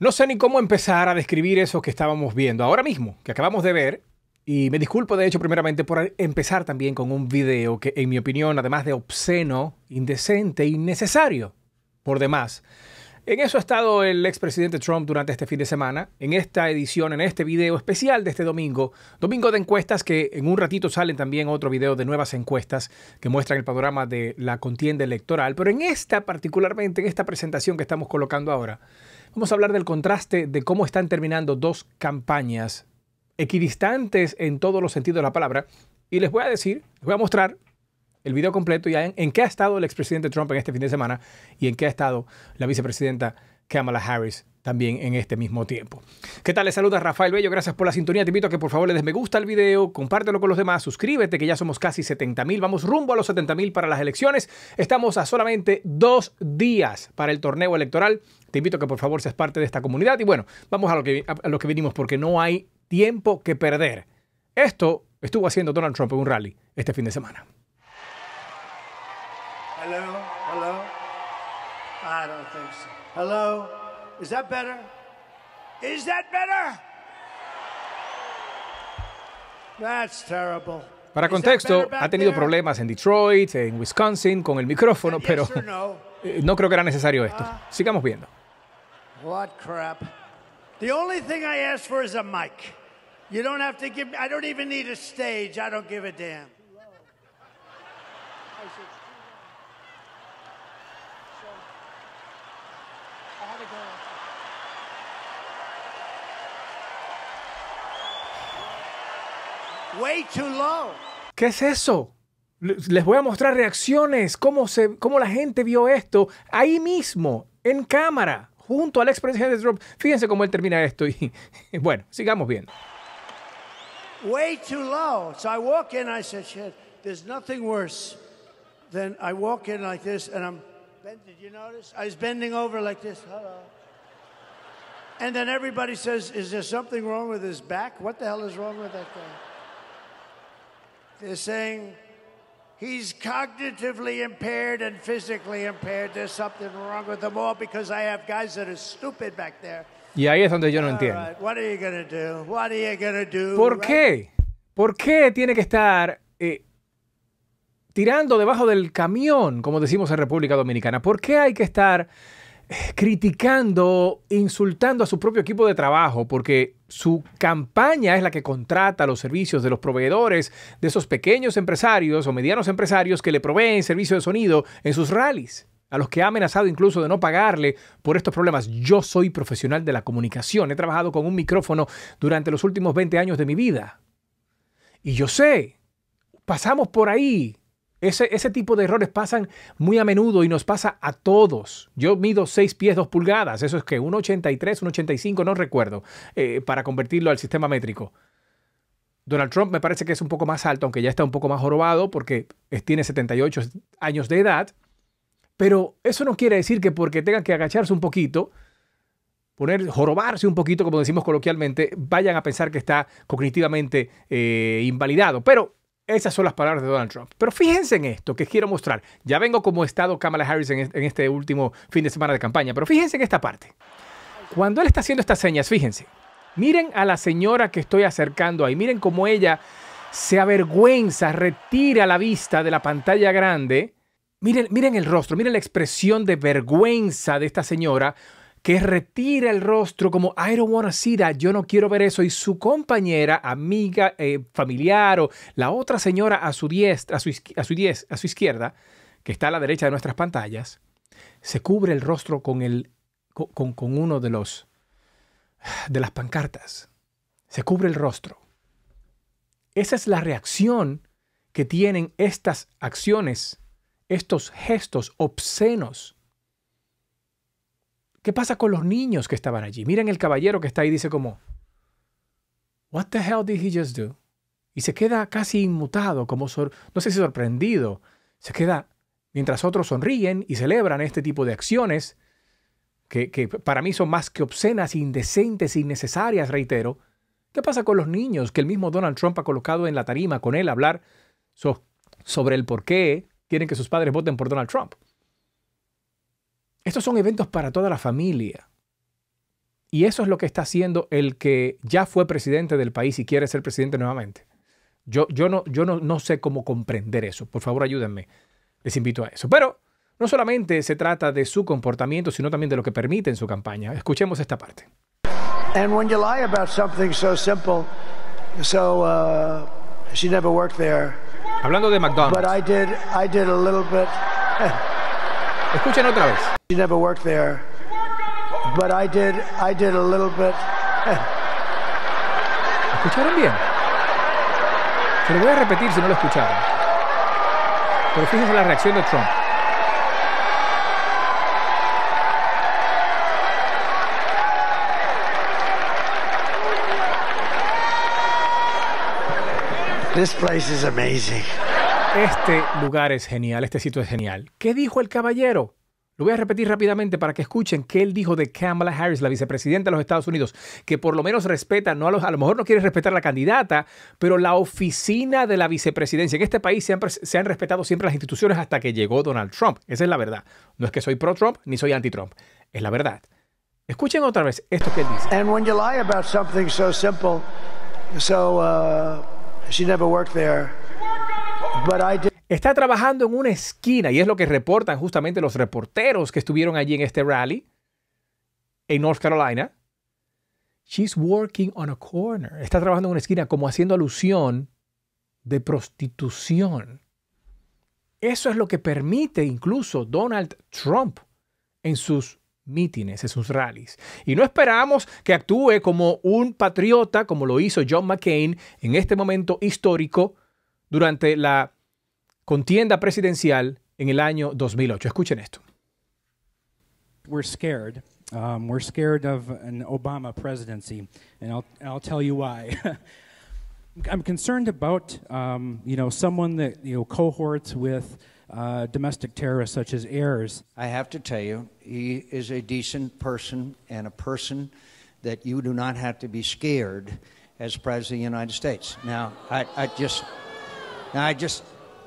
No sé ni cómo empezar a describir eso que estábamos viendo ahora mismo, que acabamos de ver. Y me disculpo, de hecho, primeramente por empezar también con un video que, en mi opinión, además de obsceno, indecente, innecesario, por demás, en eso ha estado el expresidente Trump durante este fin de semana, en esta edición, en este video especial de este domingo, domingo de encuestas que en un ratito salen también otro video de nuevas encuestas que muestran el panorama de la contienda electoral, pero en esta particularmente, en esta presentación que estamos colocando ahora, vamos a hablar del contraste de cómo están terminando dos campañas equidistantes en todos los sentidos de la palabra y les voy a decir, les voy a mostrar el video completo y en, qué ha estado el expresidente Trump en este fin de semana y en qué ha estado la vicepresidenta Kamala Harris también en este mismo tiempo. ¿Qué tal? Les saluda Rafael Bello, gracias por la sintonía. Te invito a que por favor le des me gusta al video, compártelo con los demás, suscríbete que ya somos casi 70 mil, vamos rumbo a los 70 mil para las elecciones. Estamos a solamente dos días para el torneo electoral. Te invito a que por favor seas parte de esta comunidad y bueno, vamos a lo que, a lo que vinimos porque no hay tiempo que perder. Esto estuvo haciendo Donald Trump en un rally este fin de semana. Hello? Hello? I don't think so. Hello? Is that better? Is that better? That's terrible. Para contexto, ha tenido problemas en Detroit, en Wisconsin, con el micrófono, uh, pero eh, no creo que era necesario esto. Uh, Sigamos viendo. What crap. The only thing I ask for is a mic. You don't have to give I don't even need a stage. I don't give a damn. Way too low. ¿Qué es eso? Les voy a mostrar reacciones, cómo, se, cómo la gente vio esto ahí mismo, en cámara, junto al expresidente Trump. Fíjense cómo él termina esto y bueno, sigamos viendo. Way too low. So I walk in, I said, shit, there's nothing worse than I walk in like this and I'm did you notice? I was bending over like this. Hello. And then everybody says, Is there something wrong with his back? What the hell is wrong with that guy? They're saying he's cognitively impaired and physically impaired. There's something wrong with them all because I have guys that are stupid back there. Y ahí es donde yo no entiendo. Right, what are you gonna do? What are you gonna do? ¿Por qué? ¿Por qué tiene que estar eh, tirando debajo del camión, como decimos en República Dominicana. ¿Por qué hay que estar eh, criticando, insultando a su propio equipo de trabajo, porque su campaña es la que contrata los servicios de los proveedores, de esos pequeños empresarios o medianos empresarios que le proveen servicio de sonido en sus rallies, a los que ha amenazado incluso de no pagarle por estos problemas. Yo soy profesional de la comunicación, he trabajado con un micrófono durante los últimos 20 años de mi vida. Y yo sé, pasamos por ahí, ese, tipo de errores pasan muy a menudo y nos pasa a todos. Yo mido 6 pies 2 pulgadas, eso es que 1,83, 1,85, no recuerdo, eh, para convertirlo al sistema métrico. Donald Trump me parece que es un poco más alto, aunque ya está un poco más jorobado porque tiene 78 años de edad. Pero eso no quiere decir que porque tengan que agacharse un poquito, poner, jorobarse un poquito, como decimos coloquialmente, vayan a pensar que está cognitivamente eh, invalidado. Pero esas son las palabras de Donald Trump. Pero fíjense en esto que quiero mostrar. Ya vengo como estado Kamala Harris en, este último fin de semana de campaña, pero fíjense en esta parte. Cuando él está haciendo estas señas, fíjense, miren a la señora que estoy acercando ahí, miren cómo ella se avergüenza, retira la vista de la pantalla grande. Miren, miren el rostro, miren la expresión de vergüenza de esta señora que retira el rostro como I don't want to see that, yo no quiero ver eso, y su compañera, amiga, eh, familiar o la otra señora a su a a su, a su izquierda, que está a la derecha de nuestras pantallas, se cubre el rostro con, el, con, con uno de los de las pancartas. Se cubre el rostro. Esa es la reacción que tienen estas acciones, estos gestos obscenos ¿Qué pasa con los niños que estaban allí? Miren el caballero que está ahí, dice como, What the hell did he just do? Y se queda casi inmutado, como no sé si sorprendido. Se queda mientras otros sonríen y celebran este tipo de acciones, que, para mí son más que obscenas, indecentes, innecesarias, reitero. ¿Qué pasa con los niños que el mismo Donald Trump ha colocado en la tarima con él a hablar sobre el por qué quieren que sus padres voten por Donald Trump? Estos son eventos para toda la familia. Y eso es lo que está haciendo el que ya fue presidente del país y quiere ser presidente nuevamente. Yo, yo, no, yo no, no sé cómo comprender eso. Por favor, ayúdenme. Les invito a eso. Pero no solamente se trata de su comportamiento, sino también de lo que permite en su campaña. Escuchemos esta parte. And when you lie about something so simple, so uh, she Hablando de McDonald's. But I did, I did Escuchen otra vez. She never worked there, but I did. I did a little bit. ¿Escucharon bien? Se lo voy a repetir si no lo escucharon. Pero fíjense la reacción de Trump. This place is amazing. Este lugar es genial, este sitio es genial. ¿Qué dijo el caballero? Lo voy a repetir rápidamente para que escuchen qué él dijo de Kamala Harris, la vicepresidenta de los Estados Unidos, que por lo menos respeta, no a, los, a lo mejor no quiere respetar a la candidata, pero la oficina de la vicepresidencia. En este país siempre se han respetado siempre las instituciones hasta que llegó Donald Trump. Esa es la verdad. No es que soy pro-Trump ni soy anti-Trump. Es la verdad. Escuchen otra vez esto que él dice. simple, Está trabajando en una esquina y es lo que reportan justamente los reporteros que estuvieron allí en este rally en North Carolina. She's working on a corner. Está trabajando en una esquina como haciendo alusión de prostitución. Eso es lo que permite incluso Donald Trump en sus mítines, en sus rallies. Y no esperamos que actúe como un patriota, como lo hizo John McCain en este momento histórico durante la contienda presidencial en el año 2008. Escuchen esto. We're scared. Um, we're scared of an Obama presidency, and I'll, and I'll tell you why. I'm concerned about um, you know someone that you know cohorts with uh, domestic terrorists such as Ayers. I have to tell you, he is a decent person and a person that you do not have to be scared as president of the United States. Now, I, I just, I just,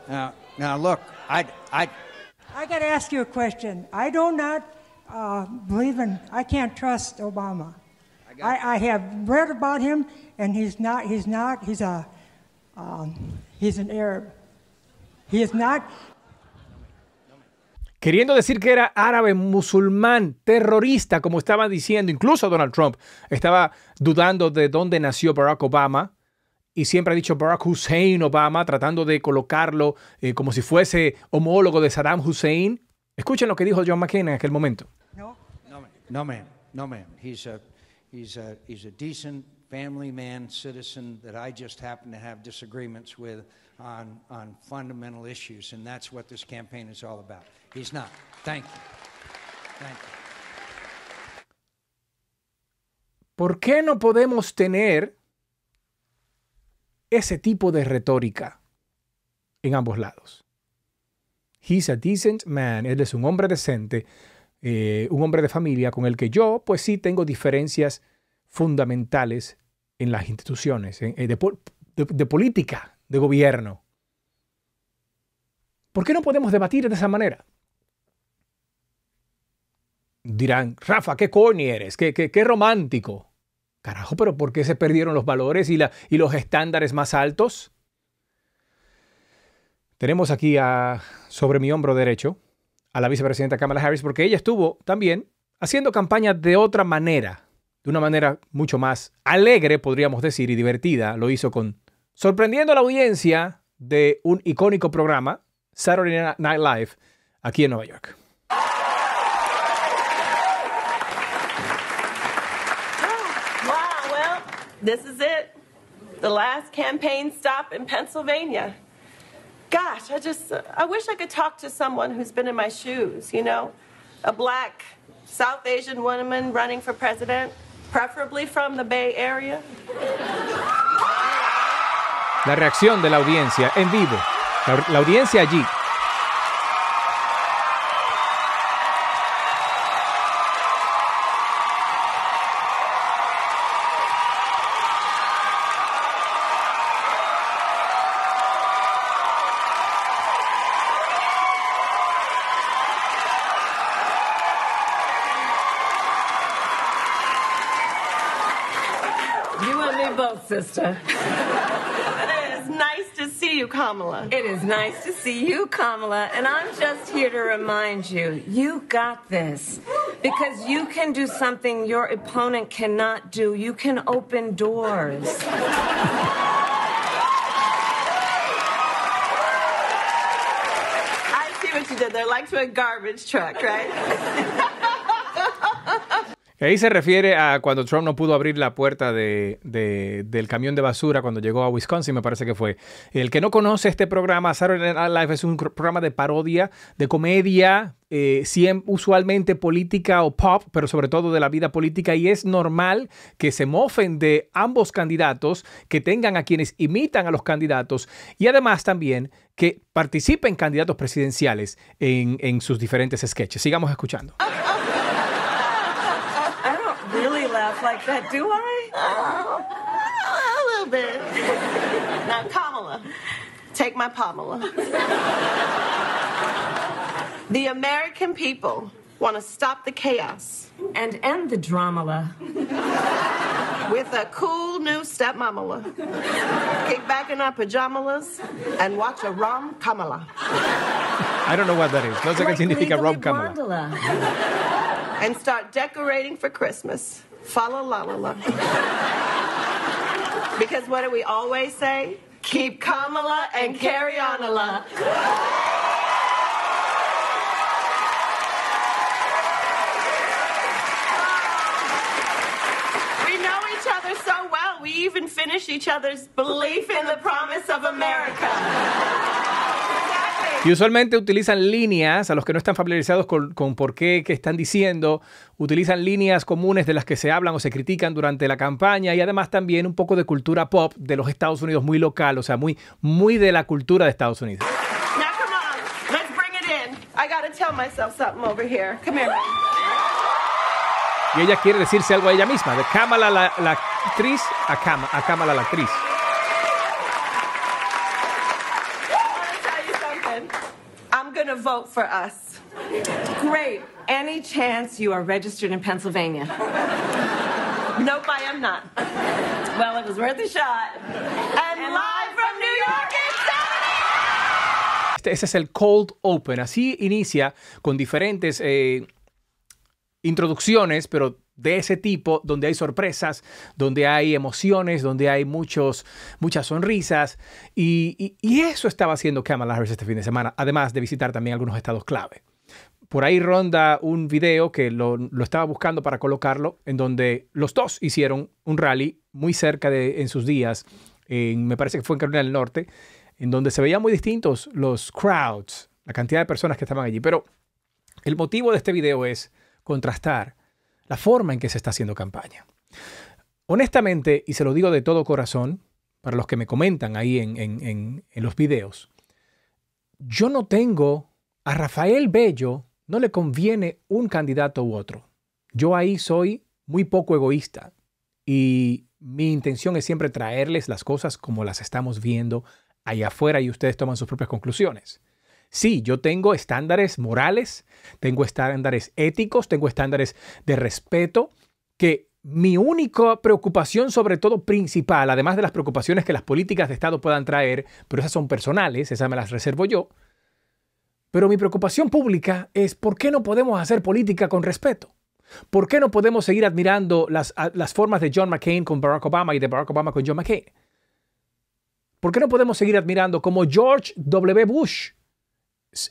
Now, now look, I, I, I got to ask you a question. I do not uh, believe in, I can't trust Obama. I, I, have read about him, and he's not, he's not, he's a, um, he's an Arab. He is not. Queriendo decir que era árabe, musulmán, terrorista, como estaba diciendo, incluso Donald Trump estaba dudando de dónde nació Barack Obama, y siempre ha dicho Barack Hussein Obama, tratando de colocarlo eh, como si fuese homólogo de Saddam Hussein. Escuchen lo que dijo John McCain en aquel momento. No, no, ma'am. No, ma'am. No, He's a, he's a, he's a decent family man, citizen that I just happen to have disagreements with on, on fundamental issues, and that's what this campaign is all about. He's not. Thank you. Thank you. ¿Por qué no podemos tener ese tipo de retórica en ambos lados. He's a decent man, él es un hombre decente, eh, un hombre de familia con el que yo, pues sí, tengo diferencias fundamentales en las instituciones, eh, de, política, de gobierno. ¿Por qué no podemos debatir de esa manera? Dirán, Rafa, qué coño eres, qué, qué, qué romántico. Carajo, pero ¿por qué se perdieron los valores y, la, y los estándares más altos? Tenemos aquí a, sobre mi hombro derecho a la vicepresidenta Kamala Harris porque ella estuvo también haciendo campaña de otra manera, de una manera mucho más alegre, podríamos decir, y divertida. Lo hizo con sorprendiendo a la audiencia de un icónico programa, Saturday Night Live, aquí en Nueva York. This is it, the last campaign stop in Pennsylvania. Gosh, I just, I wish I could talk to someone who's been in my shoes, you know? A black South Asian woman running for president, preferably from the Bay Area. La reacción de la audiencia en vivo. La, la audiencia allí on me both, sister. It is nice to see you, Kamala. It is nice to see you, Kamala. And I'm just here to remind you you got this. Because you can do something your opponent cannot do. You can open doors. I see what you did there, like to a garbage truck, right? ahí se refiere a cuando Trump no pudo abrir la puerta de, del camión de basura cuando llegó a Wisconsin, me parece que fue. El que no conoce este programa, Saturday Night Live, es un programa de parodia, de comedia, eh, usualmente política o pop, pero sobre todo de la vida política, y es normal que se mofen de ambos candidatos, que tengan a quienes imitan a los candidatos, y además también que participen candidatos presidenciales en, en sus diferentes sketches. Sigamos escuchando. like that, do I? Oh, a little bit. now, Kamala, take my Pamela. the American people want to stop the chaos and end the drama with a cool new stepmamala. Kick back in our pajamas and watch a rom Kamala. I don't know what that is. No sé qué a rom Kamala. And start decorating for Christmas. Fa la la la la. because what do we always say? Keep Kamala and carry on a la. so well. We even finish each other's belief in the promise of America. Y usualmente utilizan líneas, a los que no están familiarizados con, por qué que están diciendo, utilizan líneas comunes de las que se hablan o se critican durante la campaña y además también un poco de cultura pop de los Estados Unidos muy local, o sea, muy, muy de la cultura de Estados Unidos. Y ella quiere decirse algo a ella misma, de Kamala la, la actriz a, Kam a Kamala la actriz. vote for us. Great. Any chance you are registered in Pennsylvania? nope, I am not. Well, it was worth a shot. And, and live from New York. it's Este, ese es el cold open. Así inicia con diferentes eh, introducciones, pero de ese tipo, donde hay sorpresas, donde hay emociones, donde hay muchos, muchas sonrisas. Y, eso estaba haciendo Kamala Harris este fin de semana, además de visitar también algunos estados clave. Por ahí ronda un video que lo, estaba buscando para colocarlo, en donde los dos hicieron un rally muy cerca de, en sus días, me parece que fue en Carolina del Norte, en donde se veían muy distintos los crowds, la cantidad de personas que estaban allí. Pero el motivo de este video es contrastar la forma en que se está haciendo campaña. Honestamente, y se lo digo de todo corazón, para los que me comentan ahí en, los videos, yo no tengo, a Rafael Bello no le conviene un candidato u otro. Yo ahí soy muy poco egoísta y mi intención es siempre traerles las cosas como las estamos viendo ahí afuera y ustedes toman sus propias conclusiones. Sí, yo tengo estándares morales, tengo estándares éticos, tengo estándares de respeto que mi única preocupación, sobre todo principal, además de las preocupaciones que las políticas de Estado puedan traer, pero esas son personales, esas me las reservo yo, pero mi preocupación pública es por qué no podemos hacer política con respeto. ¿Por qué no podemos seguir admirando las, formas de John McCain con Barack Obama y de Barack Obama con John McCain? ¿Por qué no podemos seguir admirando como George W. Bush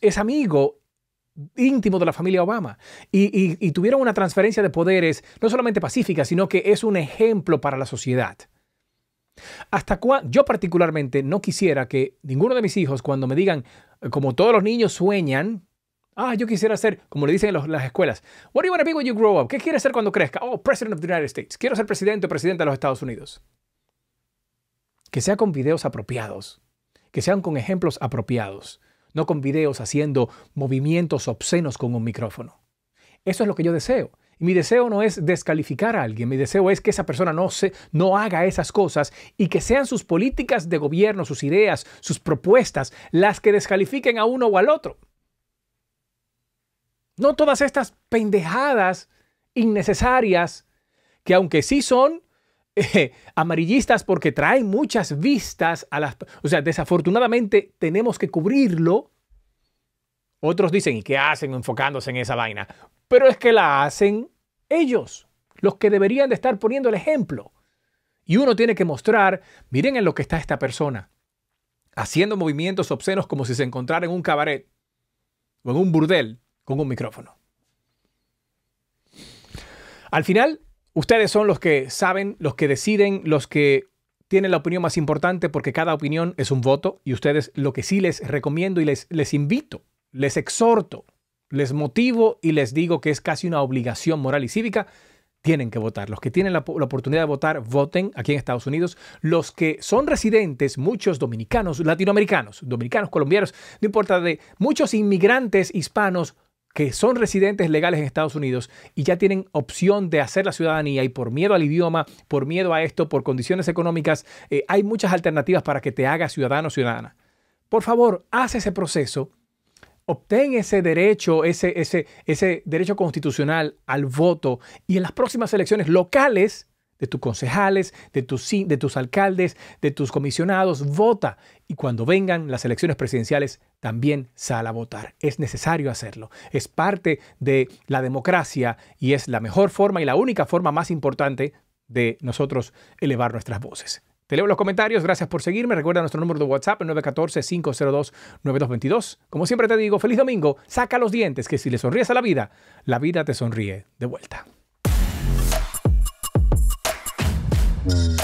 es amigo íntimo de la familia Obama y, tuvieron una transferencia de poderes no solamente pacífica, sino que es un ejemplo para la sociedad. Hasta cuándo, yo particularmente no quisiera que ninguno de mis hijos cuando me digan, eh, como todos los niños sueñan, ah, yo quisiera ser, como le dicen en las escuelas, what do you want to be when you grow up? ¿Qué quieres ser cuando crezca? Oh, president of the United States. Quiero ser presidente o presidenta de los Estados Unidos. Que sea con videos apropiados, que sean con ejemplos apropiados, no con videos haciendo movimientos obscenos con un micrófono. Eso es lo que yo deseo. Y mi deseo no es descalificar a alguien, mi deseo es que esa persona no, se, no haga esas cosas y que sean sus políticas de gobierno, sus ideas, sus propuestas, las que descalifiquen a uno o al otro. No todas estas pendejadas innecesarias que aunque sí son amarillistas porque traen muchas vistas a las... O sea, desafortunadamente tenemos que cubrirlo. Otros dicen, ¿y qué hacen enfocándose en esa vaina? Pero es que la hacen ellos, los que deberían de estar poniendo el ejemplo. Y uno tiene que mostrar, miren en lo que está esta persona, haciendo movimientos obscenos como si se encontrara en un cabaret o en un burdel con un micrófono. Al final, Ustedes son los que saben, los que deciden, los que tienen la opinión más importante porque cada opinión es un voto y ustedes lo que sí les recomiendo y les, invito, les exhorto, les motivo y les digo que es casi una obligación moral y cívica, tienen que votar. Los que tienen la, oportunidad de votar, voten aquí en Estados Unidos. Los que son residentes, muchos dominicanos, latinoamericanos, dominicanos, colombianos, no importa de muchos inmigrantes hispanos, que son residentes legales en Estados Unidos y ya tienen opción de hacer la ciudadanía y por miedo al idioma, por miedo a esto, por condiciones económicas, eh, hay muchas alternativas para que te hagas ciudadano o ciudadana. Por favor, haz ese proceso, obtén ese derecho, ese, ese, ese derecho constitucional al voto y en las próximas elecciones locales de tus concejales, de tus, de tus alcaldes, de tus comisionados, vota. Y cuando vengan las elecciones presidenciales, también sal a votar. Es necesario hacerlo. Es parte de la democracia y es la mejor forma y la única forma más importante de nosotros elevar nuestras voces. Te leo los comentarios, gracias por seguirme. Recuerda nuestro número de WhatsApp, 914-502-9222. Como siempre te digo, feliz domingo, saca los dientes, que si le sonríes a la vida, la vida te sonríe de vuelta. Mm-hmm.